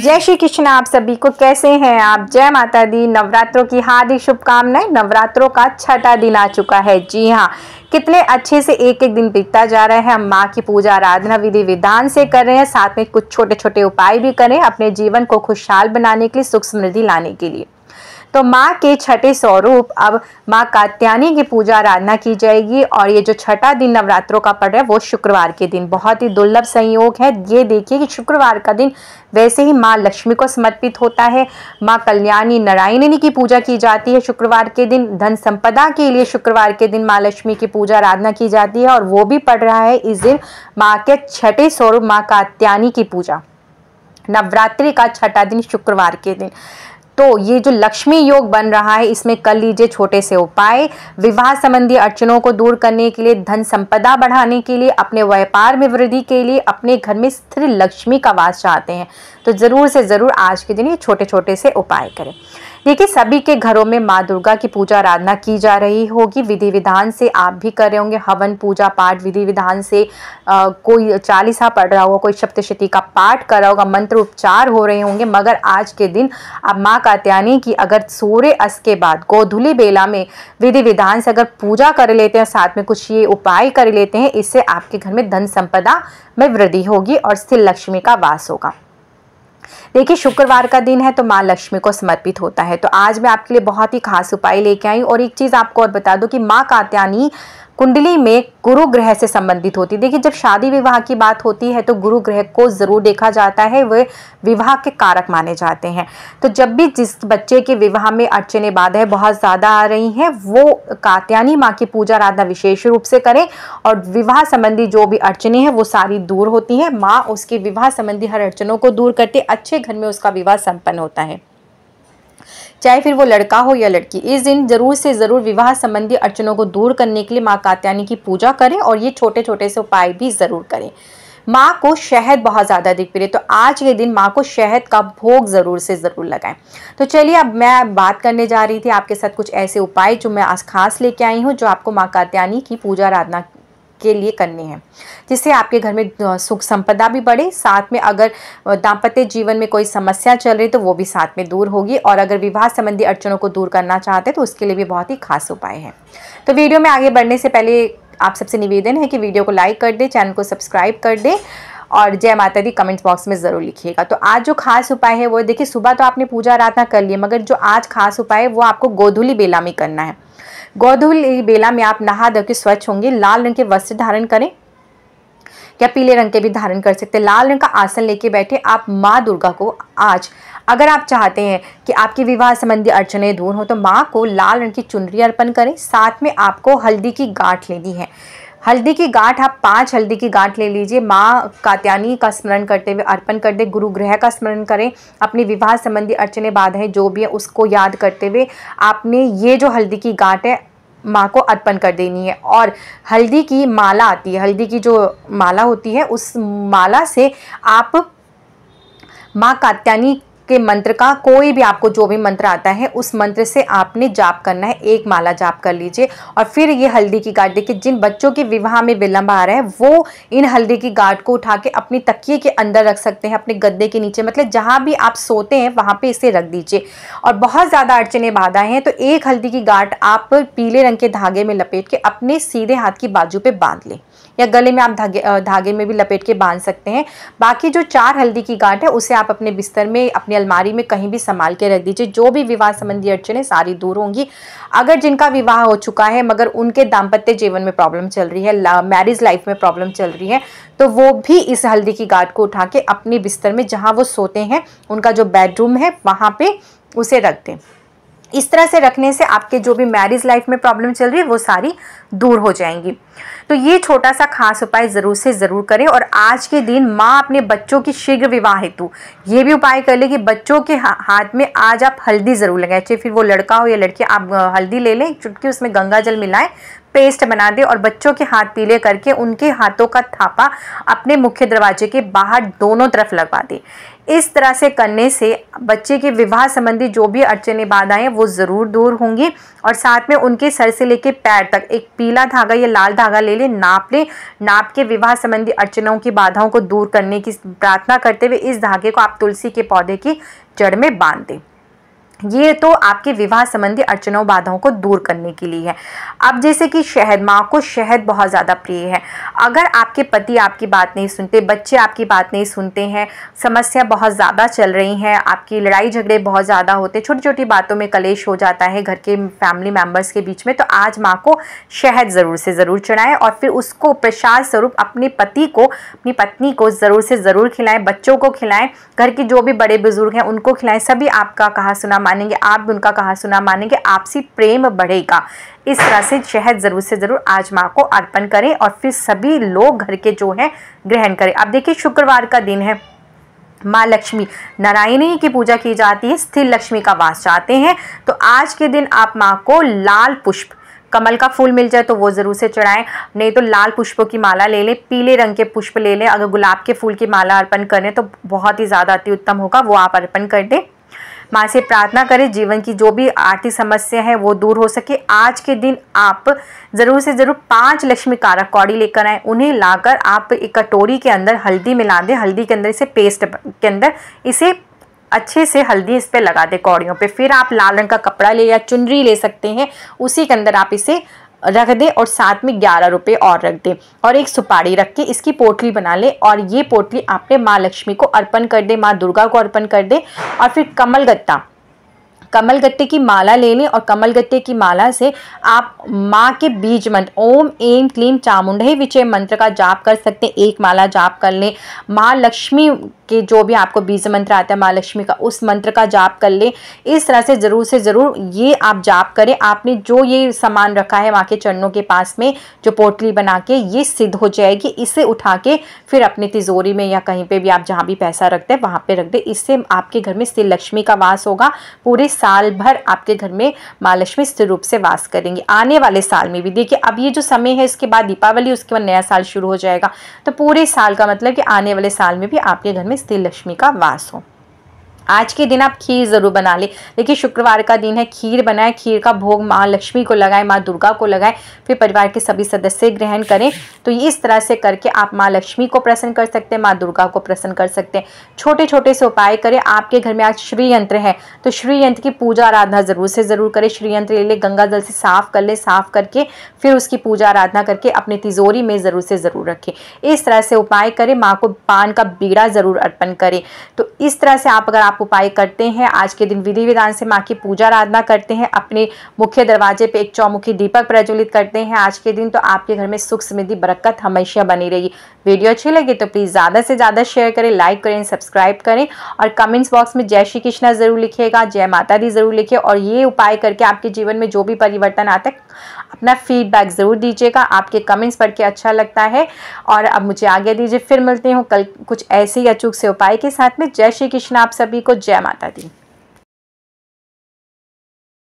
जय श्री कृष्ण आप सभी को कैसे हैं आप जय माता दी नवरात्रों की हार्दिक शुभकामनाएं नवरात्रों का छठा दिन आ चुका है जी हाँ कितने अच्छे से एक एक दिन बीतता जा रहा है हम माँ की पूजा आराधना विधि विधान से कर रहे हैं साथ में कुछ छोटे छोटे उपाय भी करें अपने जीवन को खुशहाल बनाने के लिए सुख समृद्धि लाने के लिए तो माँ के छठे स्वरूप अब माँ कात्यानी की पूजा आराधना की जाएगी और ये जो छठा दिन नवरात्रों का पड़ रहा है वो शुक्रवार के दिन बहुत ही दुर्लभ संयोग है ये देखिए कि शुक्रवार का दिन वैसे ही माँ लक्ष्मी को समर्पित होता है माँ कल्याणी नारायणनी की पूजा की जाती है शुक्रवार के दिन धन संपदा के लिए शुक्रवार के दिन माँ लक्ष्मी की पूजा आराधना की जाती है और वो भी पड़ रहा है इस दिन माँ के छठे स्वरूप माँ कात्यानी की पूजा नवरात्रि का छठा दिन शुक्रवार के दिन तो ये जो लक्ष्मी योग बन रहा है इसमें कर लीजिए छोटे से उपाय विवाह संबंधी अड़चनों को दूर करने के लिए धन संपदा बढ़ाने के लिए अपने व्यापार में वृद्धि के लिए अपने घर में स्थिर लक्ष्मी का वास चाहते हैं तो ज़रूर से ज़रूर आज के दिन ये छोटे छोटे से उपाय करें देखिए सभी के घरों में माँ दुर्गा की पूजा आराधना की जा रही होगी विधि विधान से आप भी कर रहे होंगे हवन पूजा पाठ विधि विधान से आ, कोई चालीसा पढ़ रहा होगा कोई सप्तशती का पाठ कर रहा होगा मंत्र उपचार हो रहे होंगे मगर आज के दिन अब माँ कात्यानी की अगर सूर्य अस के बाद गोधुली बेला में विधि विधान से अगर पूजा कर लेते हैं साथ में कुछ ये उपाय कर लेते हैं इससे आपके घर में धन संपदा में वृद्धि होगी और स्थिर लक्ष्मी का वास होगा देखिए शुक्रवार का दिन है तो माँ लक्ष्मी को समर्पित होता है तो आज मैं आपके लिए बहुत ही खास उपाय लेके आई और एक चीज़ आपको और बता दू कि माँ कात्यानी कुंडली में गुरु ग्रह से संबंधित होती है देखिए जब शादी विवाह की बात होती है तो गुरु ग्रह को ज़रूर देखा जाता है वे विवाह के कारक माने जाते हैं तो जब भी जिस बच्चे के विवाह में अड़चने बाधाएं बहुत ज़्यादा आ रही हैं वो कात्यानी माँ की पूजा आराधना विशेष रूप से करें और विवाह संबंधी जो भी अड़चने हैं वो सारी दूर होती हैं माँ उसकी विवाह संबंधी हर अड़चनों को दूर करते अच्छे घर में उसका विवाह संपन्न होता है चाहे फिर वो लड़का हो या लड़की इस दिन जरूर से जरूर विवाह संबंधी अड़चनों को दूर करने के लिए माँ कात्यानी की पूजा करें और ये छोटे छोटे से उपाय भी जरूर करें माँ को शहद बहुत ज़्यादा अधिक पी तो आज के दिन माँ को शहद का भोग ज़रूर से ज़रूर लगाएं तो चलिए अब मैं बात करने जा रही थी आपके साथ कुछ ऐसे उपाय जो मैं आज खास लेके आई हूँ जो आपको माँ कात्यानी की पूजा आराधना के लिए करने हैं जिससे आपके घर में सुख संपदा भी बढ़े साथ में अगर दाम्पत्य जीवन में कोई समस्या चल रही तो वो भी साथ में दूर होगी और अगर विवाह संबंधी अड़चनों को दूर करना चाहते हैं तो उसके लिए भी बहुत ही खास उपाय हैं तो वीडियो में आगे बढ़ने से पहले आप सबसे निवेदन है कि वीडियो को लाइक कर दें चैनल को सब्सक्राइब कर दें और जय माता दी कमेंट बॉक्स में ज़रूर लिखिएगा तो आज जो खास उपाय है वो देखिए सुबह तो आपने पूजा आराधना कर ली मगर जो आज खास उपाय है वो आपको गोधुली बेला में करना है गौधुली बेला में आप नहा धो के स्वच्छ होंगे लाल रंग के वस्त्र धारण करें या पीले रंग के भी धारण कर सकते हैं लाल रंग का आसन लेके बैठे आप माँ दुर्गा को आज अगर आप चाहते हैं कि आपकी विवाह संबंधी अड़चने दूर हो तो माँ को लाल रंग की चुनरी अर्पण करें साथ में आपको हल्दी की गांठ लेनी है हल्दी की गांठ आप पांच हल्दी की गांठ ले लीजिए माँ कात्यानी का स्मरण करते हुए अर्पण दे गुरु ग्रह का स्मरण करें अपने विवाह संबंधी अर्चने बाधाएं जो भी है उसको याद करते हुए आपने ये जो हल्दी की गांठ है माँ को अर्पण कर देनी है और हल्दी की माला आती है हल्दी की जो माला होती है उस माला से आप माँ कात्यानी के मंत्र का कोई भी आपको जो भी मंत्र आता है उस मंत्र से आपने जाप करना है एक माला जाप कर लीजिए और फिर ये हल्दी की गाठ देखिए जिन बच्चों के विवाह में विलंब आ रहा है वो इन हल्दी की गाठ को उठा के अपनी तकिए के अंदर रख सकते हैं अपने गद्दे के नीचे मतलब जहाँ भी आप सोते हैं वहाँ पर इसे रख दीजिए और बहुत ज़्यादा अड़चने बाधा हैं तो एक हल्दी की गाठ आप पीले रंग के धागे में लपेट के अपने सीधे हाथ की बाजू पर बांध लें या गले में आप धागे धागे में भी लपेट के बांध सकते हैं बाकी जो चार हल्दी की गांठ है उसे आप अपने बिस्तर में अपने अलमारी में कहीं भी संभाल के रख दीजिए जो भी विवाह संबंधी अड़चने सारी दूर होंगी अगर जिनका विवाह हो चुका है मगर उनके दाम्पत्य जीवन में प्रॉब्लम चल रही है मैरिज लाइफ में प्रॉब्लम चल रही है तो वो भी इस हल्दी की गाठ को उठा के अपने बिस्तर में जहाँ वो सोते हैं उनका जो बेडरूम है वहाँ पर उसे रख दें इस तरह से रखने से आपके जो भी मैरिज लाइफ में प्रॉब्लम चल रही है वो सारी दूर हो जाएंगी तो ये छोटा सा खास उपाय ज़रूर से ज़रूर करें और आज के दिन माँ अपने बच्चों की शीघ्र विवाह हेतु ये भी उपाय कर ले कि बच्चों के हाथ में आज आप हल्दी ज़रूर लगाएं चाहे फिर वो लड़का हो या लड़की आप हल्दी ले लें चुटकी उसमें गंगा जल मिलाएं पेस्ट बना दें और बच्चों के हाथ पीले करके उनके हाथों का थापा अपने मुख्य दरवाजे के बाहर दोनों तरफ लगवा दें इस तरह से करने से बच्चे के विवाह संबंधी जो भी अड़चने बाधाएं वो ज़रूर दूर होंगी और साथ में उनके सर से लेके पैर तक एक पीला धागा या लाल धागा ले लें नाप लें नाप के विवाह संबंधी अड़चनों की बाधाओं को दूर करने की प्रार्थना करते हुए इस धागे को आप तुलसी के पौधे की जड़ में बांध दें ये तो आपके विवाह संबंधी अड़चनों बाधाओं को दूर करने के लिए है अब जैसे कि शहद माँ को शहद बहुत ज़्यादा प्रिय है अगर आपके पति आपकी बात नहीं सुनते बच्चे आपकी बात नहीं सुनते हैं समस्या बहुत ज़्यादा चल रही हैं आपकी लड़ाई झगड़े बहुत ज़्यादा होते छोटी छोटी बातों में कलेश हो जाता है घर के फैमिली मेम्बर्स के बीच में तो आज माँ को शहद ज़रूर से ज़रूर चढ़ाएँ और फिर उसको प्रसाद स्वरूप अपने पति को अपनी पत्नी को ज़रूर से ज़रूर खिलाएँ बच्चों को खिलाएँ घर के जो भी बड़े बुजुर्ग हैं उनको खिलाएँ सभी आपका कहा सुना मानेंगे आप भी उनका कहा सुना मानेंगे आपसी प्रेम बढ़ेगा इस तरह से शहद ज़रूर से ज़रूर आज माँ को अर्पण करें और फिर सभी लोग घर के जो हैं ग्रहण करें अब देखिए शुक्रवार का दिन है माँ लक्ष्मी नारायणी की पूजा की जाती है स्थिर लक्ष्मी का वास चाहते हैं तो आज के दिन आप माँ को लाल पुष्प कमल का फूल मिल जाए तो वो ज़रूर से चढ़ाएं नहीं तो लाल पुष्पों की माला ले लें पीले रंग के पुष्प ले लें अगर गुलाब के फूल की माला अर्पण करें तो बहुत ही ज़्यादा अति उत्तम होगा वो आप अर्पण कर दें माँ से प्रार्थना करें जीवन की जो भी आर्थिक समस्या है वो दूर हो सके आज के दिन आप ज़रूर से ज़रूर पाँच लक्ष्मी कारक कौड़ी लेकर आए उन्हें लाकर आप एक कटोरी के अंदर हल्दी मिला दें हल्दी के अंदर इसे पेस्ट के अंदर इसे अच्छे से हल्दी इस पर लगा दें कौड़ियों पे फिर आप लाल रंग का कपड़ा ले या चुनरी ले सकते हैं उसी के अंदर आप इसे रख दें और साथ में ग्यारह रुपये और रख दें और एक सुपारी रख के इसकी पोटली बना लें और ये पोटली आपने माँ लक्ष्मी को अर्पण कर दें माँ दुर्गा को अर्पण कर दें और फिर कमल गत्ता कमल गट्टे की माला ले लें और कमल गट्टे की माला से आप माँ के बीज मंत्र ओम एम क्लीम चामुंडे विचय मंत्र का जाप कर सकते हैं एक माला जाप कर लें माँ लक्ष्मी के जो भी आपको बीज मंत्र आता है माँ लक्ष्मी का उस मंत्र का जाप कर लें इस तरह से ज़रूर से ज़रूर ये आप जाप करें आपने जो ये सामान रखा है माँ के चरणों के पास में जो पोटली बना के ये सिद्ध हो जाएगी इसे उठा के फिर अपनी तिजोरी में या कहीं पर भी आप जहाँ भी पैसा रखते हैं वहाँ पर रख दें इससे आपके घर में श्री लक्ष्मी का वास होगा पूरे साल भर आपके घर में माँ लक्ष्मी स्थिर रूप से वास करेंगी आने वाले साल में भी देखिए अब ये जो समय है इसके बाद दीपावली उसके बाद नया साल शुरू हो जाएगा तो पूरे साल का मतलब कि आने वाले साल में भी आपके घर में स्थिर लक्ष्मी का वास हो आज के दिन आप खीर ज़रूर बना लें देखिए शुक्रवार का दिन है खीर बनाएं खीर का भोग माँ लक्ष्मी को लगाएं माँ दुर्गा को लगाएं फिर परिवार के सभी सदस्य ग्रहण करें तो ये इस तरह से करके आप माँ लक्ष्मी को प्रसन्न कर सकते हैं माँ दुर्गा को प्रसन्न कर सकते हैं छोटे छोटे से उपाय करें आपके घर में आज श्री यंत्र है तो श्री यंत्र की पूजा आराधना ज़रूर से ज़रूर करें श्री यंत्र ले लें गंगा जल से साफ़ कर लें साफ़ करके फिर उसकी पूजा आराधना करके अपने तिजोरी में ज़रूर से ज़रूर रखें इस तरह से उपाय करें माँ को पान का बीड़ा ज़रूर अर्पण करें तो इस तरह से आप अगर आप आप उपाय करते हैं आज के दिन विधि विधान से माँ की पूजा आराधना करते हैं अपने मुख्य दरवाजे पे एक चौमुखी दीपक प्रज्वलित करते हैं आज के दिन तो आपके घर में सुख समृद्धि बरकत हमेशा बनी रहेगी वीडियो अच्छी लगी तो प्लीज़ ज़्यादा से ज़्यादा शेयर करें लाइक करें सब्सक्राइब करें और कमेंट्स बॉक्स में जय श्री कृष्णा ज़रूर लिखिएगा जय माता दी ज़रूर लिखिए और ये उपाय करके आपके जीवन में जो भी परिवर्तन आता है अपना फीडबैक ज़रूर दीजिएगा आपके कमेंट्स पढ़ के अच्छा लगता है और अब मुझे आगे दीजिए फिर मिलते हूँ कल कुछ ऐसे ही अचूक से उपाय के साथ में जय श्री कृष्ण आप सभी को जय माता दी